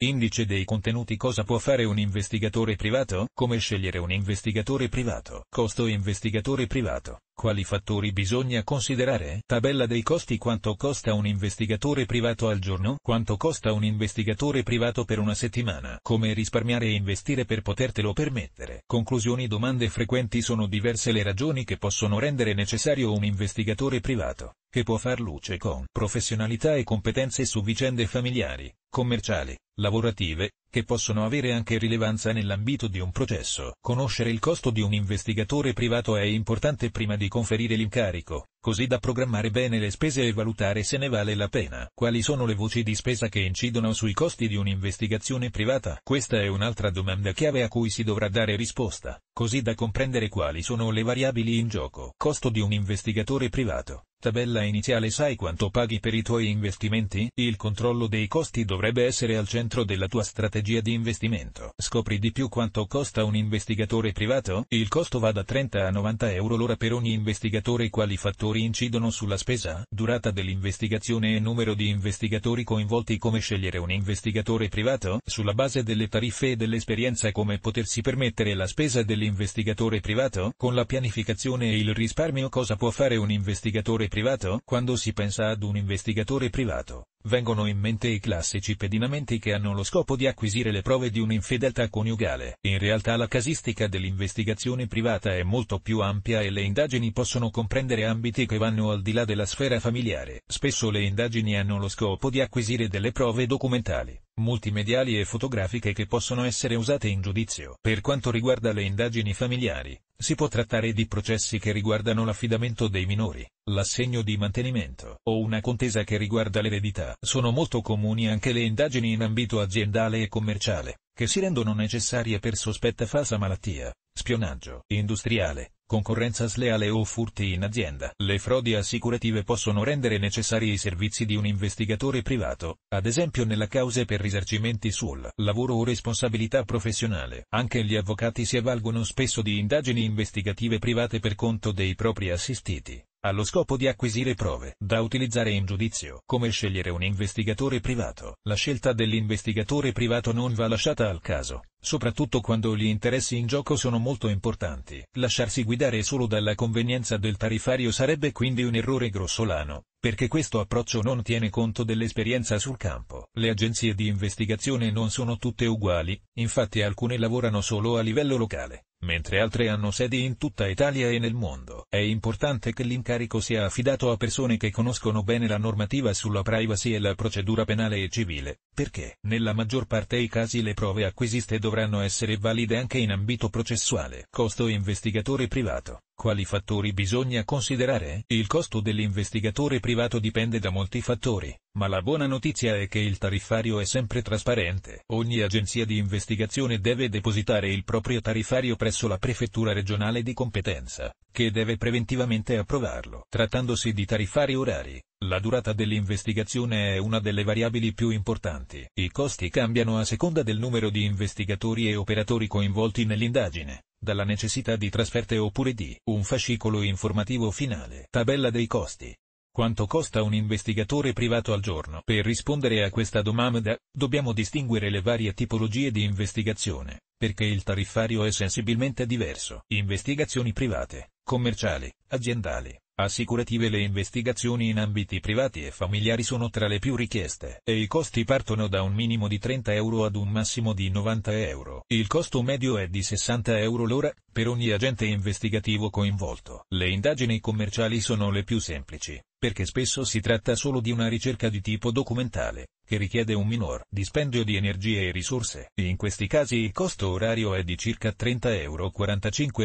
Indice dei contenuti Cosa può fare un investigatore privato? Come scegliere un investigatore privato? Costo investigatore privato. Quali fattori bisogna considerare? Tabella dei costi Quanto costa un investigatore privato al giorno? Quanto costa un investigatore privato per una settimana? Come risparmiare e investire per potertelo permettere? Conclusioni Domande frequenti Sono diverse le ragioni che possono rendere necessario un investigatore privato, che può far luce con professionalità e competenze su vicende familiari, commerciali, lavorative, che possono avere anche rilevanza nell'ambito di un processo. Conoscere il costo di un investigatore privato è importante prima di conferire l'incarico, così da programmare bene le spese e valutare se ne vale la pena. Quali sono le voci di spesa che incidono sui costi di un'investigazione privata? Questa è un'altra domanda chiave a cui si dovrà dare risposta, così da comprendere quali sono le variabili in gioco. Costo di un investigatore privato Tabella iniziale Sai quanto paghi per i tuoi investimenti? Il controllo dei costi dovrebbe essere al centro della tua strategia di investimento. Scopri di più quanto costa un investigatore privato? Il costo va da 30 a 90 euro l'ora per ogni investigatore. Quali fattori incidono sulla spesa? Durata dell'investigazione e numero di investigatori coinvolti. Come scegliere un investigatore privato? Sulla base delle tariffe e dell'esperienza come potersi permettere la spesa dell'investigatore privato? Con la pianificazione e il risparmio cosa può fare un investigatore privato? Quando si pensa ad un investigatore privato, vengono in mente i classici pedinamenti che hanno lo scopo di acquisire le prove di un'infedeltà coniugale. In realtà la casistica dell'investigazione privata è molto più ampia e le indagini possono comprendere ambiti che vanno al di là della sfera familiare. Spesso le indagini hanno lo scopo di acquisire delle prove documentali multimediali e fotografiche che possono essere usate in giudizio. Per quanto riguarda le indagini familiari, si può trattare di processi che riguardano l'affidamento dei minori, l'assegno di mantenimento o una contesa che riguarda l'eredità. Sono molto comuni anche le indagini in ambito aziendale e commerciale, che si rendono necessarie per sospetta falsa malattia, spionaggio industriale, concorrenza sleale o furti in azienda. Le frodi assicurative possono rendere necessari i servizi di un investigatore privato, ad esempio nella causa per risarcimenti sul lavoro o responsabilità professionale. Anche gli avvocati si avvalgono spesso di indagini investigative private per conto dei propri assistiti, allo scopo di acquisire prove da utilizzare in giudizio. Come scegliere un investigatore privato? La scelta dell'investigatore privato non va lasciata al caso soprattutto quando gli interessi in gioco sono molto importanti. Lasciarsi guidare solo dalla convenienza del tarifario sarebbe quindi un errore grossolano, perché questo approccio non tiene conto dell'esperienza sul campo. Le agenzie di investigazione non sono tutte uguali, infatti alcune lavorano solo a livello locale, mentre altre hanno sedi in tutta Italia e nel mondo. È importante che l'incarico sia affidato a persone che conoscono bene la normativa sulla privacy e la procedura penale e civile, perché nella maggior parte dei casi le prove acquisite dovranno essere valide anche in ambito processuale. Costo investigatore privato. Quali fattori bisogna considerare? Il costo dell'investigatore privato dipende da molti fattori, ma la buona notizia è che il tariffario è sempre trasparente. Ogni agenzia di investigazione deve depositare il proprio tariffario presso la prefettura regionale di competenza, che deve preventivamente approvarlo. Trattandosi di tariffari orari, la durata dell'investigazione è una delle variabili più importanti. I costi cambiano a seconda del numero di investigatori e operatori coinvolti nell'indagine dalla necessità di trasferte oppure di un fascicolo informativo finale. Tabella dei costi. Quanto costa un investigatore privato al giorno? Per rispondere a questa domanda, dobbiamo distinguere le varie tipologie di investigazione, perché il tariffario è sensibilmente diverso. Investigazioni private, commerciali, aziendali, assicurative le investigazioni in ambiti privati e familiari sono tra le più richieste e i costi partono da un minimo di 30 euro ad un massimo di 90 euro. Il costo medio è di 60 euro l'ora, per ogni agente investigativo coinvolto. Le indagini commerciali sono le più semplici, perché spesso si tratta solo di una ricerca di tipo documentale, che richiede un minor dispendio di energie e risorse, in questi casi il costo orario è di circa 30,45 euro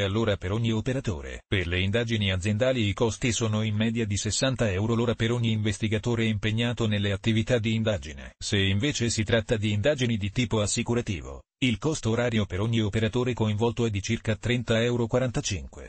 all'ora per ogni operatore. Per le indagini aziendali i costi sono in media di 60 euro l'ora per ogni investigatore impegnato nelle attività di indagine. Se invece si tratta di indagini di tipo assicurativo, il costo orario per ogni operatore coinvolto è di circa 30,45 euro.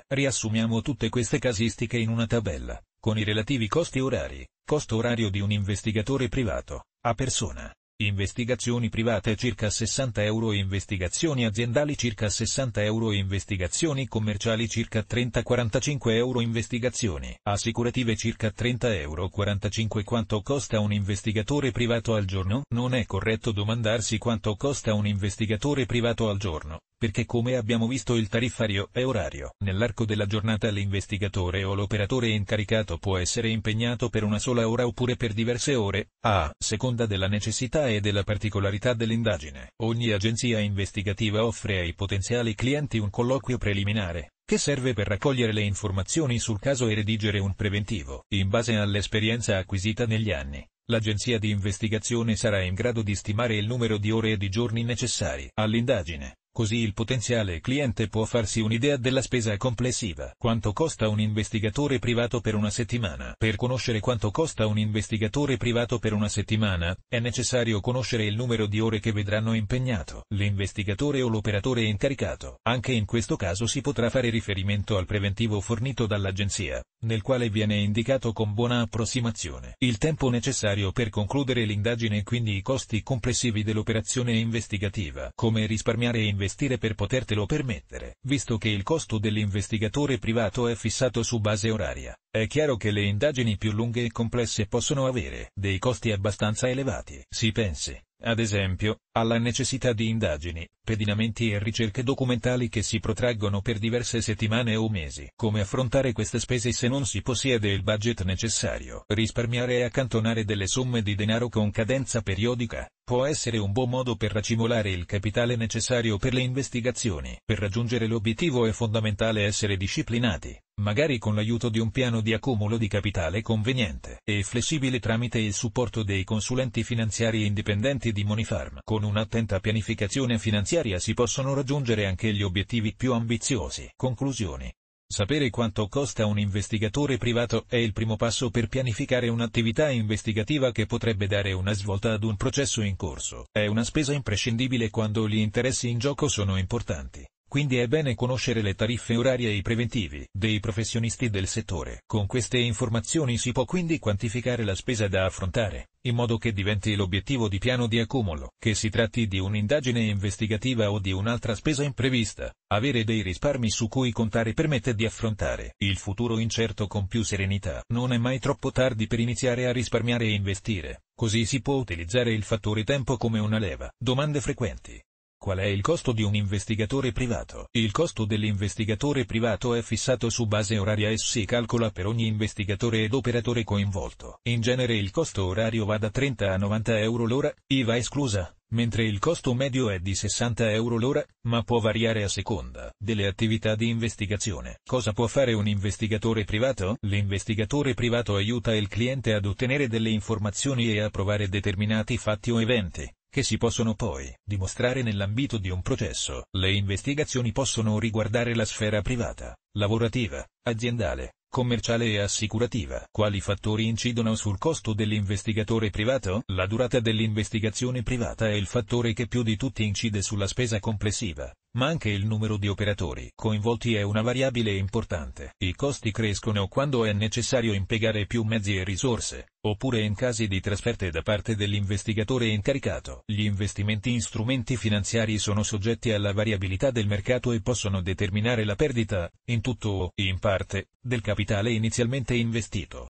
Riassumiamo tutte queste casistiche in una tabella con i relativi costi orari, costo orario di un investigatore privato, a persona. Investigazioni private circa 60 euro, investigazioni aziendali circa 60 euro, investigazioni commerciali circa 30-45 euro, investigazioni assicurative circa 30 euro 45 Quanto costa un investigatore privato al giorno? Non è corretto domandarsi quanto costa un investigatore privato al giorno, perché come abbiamo visto il tariffario è orario. Nell'arco della giornata l'investigatore o l'operatore incaricato può essere impegnato per una sola ora oppure per diverse ore, a seconda della necessità e della particolarità dell'indagine. Ogni agenzia investigativa offre ai potenziali clienti un colloquio preliminare, che serve per raccogliere le informazioni sul caso e redigere un preventivo. In base all'esperienza acquisita negli anni, l'agenzia di investigazione sarà in grado di stimare il numero di ore e di giorni necessari all'indagine. Così il potenziale cliente può farsi un'idea della spesa complessiva. Quanto costa un investigatore privato per una settimana? Per conoscere quanto costa un investigatore privato per una settimana, è necessario conoscere il numero di ore che vedranno impegnato l'investigatore o l'operatore incaricato. Anche in questo caso si potrà fare riferimento al preventivo fornito dall'agenzia, nel quale viene indicato con buona approssimazione il tempo necessario per concludere l'indagine e quindi i costi complessivi dell'operazione investigativa. Come risparmiare investimenti investire per potertelo permettere. Visto che il costo dell'investigatore privato è fissato su base oraria, è chiaro che le indagini più lunghe e complesse possono avere dei costi abbastanza elevati. Si pensi ad esempio, alla necessità di indagini, pedinamenti e ricerche documentali che si protraggono per diverse settimane o mesi. Come affrontare queste spese se non si possiede il budget necessario? Risparmiare e accantonare delle somme di denaro con cadenza periodica, può essere un buon modo per racimolare il capitale necessario per le investigazioni. Per raggiungere l'obiettivo è fondamentale essere disciplinati magari con l'aiuto di un piano di accumulo di capitale conveniente e flessibile tramite il supporto dei consulenti finanziari indipendenti di Monifarm. Con un'attenta pianificazione finanziaria si possono raggiungere anche gli obiettivi più ambiziosi. Conclusioni. Sapere quanto costa un investigatore privato è il primo passo per pianificare un'attività investigativa che potrebbe dare una svolta ad un processo in corso. È una spesa imprescindibile quando gli interessi in gioco sono importanti quindi è bene conoscere le tariffe orarie e i preventivi dei professionisti del settore. Con queste informazioni si può quindi quantificare la spesa da affrontare, in modo che diventi l'obiettivo di piano di accumulo. Che si tratti di un'indagine investigativa o di un'altra spesa imprevista, avere dei risparmi su cui contare permette di affrontare il futuro incerto con più serenità. Non è mai troppo tardi per iniziare a risparmiare e investire, così si può utilizzare il fattore tempo come una leva. Domande frequenti. Qual è il costo di un investigatore privato? Il costo dell'investigatore privato è fissato su base oraria e si calcola per ogni investigatore ed operatore coinvolto. In genere il costo orario va da 30 a 90 euro l'ora, IVA esclusa, mentre il costo medio è di 60 euro l'ora, ma può variare a seconda delle attività di investigazione. Cosa può fare un investigatore privato? L'investigatore privato aiuta il cliente ad ottenere delle informazioni e a provare determinati fatti o eventi che si possono poi dimostrare nell'ambito di un processo. Le investigazioni possono riguardare la sfera privata, lavorativa, aziendale, commerciale e assicurativa. Quali fattori incidono sul costo dell'investigatore privato? La durata dell'investigazione privata è il fattore che più di tutti incide sulla spesa complessiva ma anche il numero di operatori coinvolti è una variabile importante. I costi crescono quando è necessario impiegare più mezzi e risorse, oppure in casi di trasferte da parte dell'investigatore incaricato. Gli investimenti in strumenti finanziari sono soggetti alla variabilità del mercato e possono determinare la perdita, in tutto o in parte, del capitale inizialmente investito.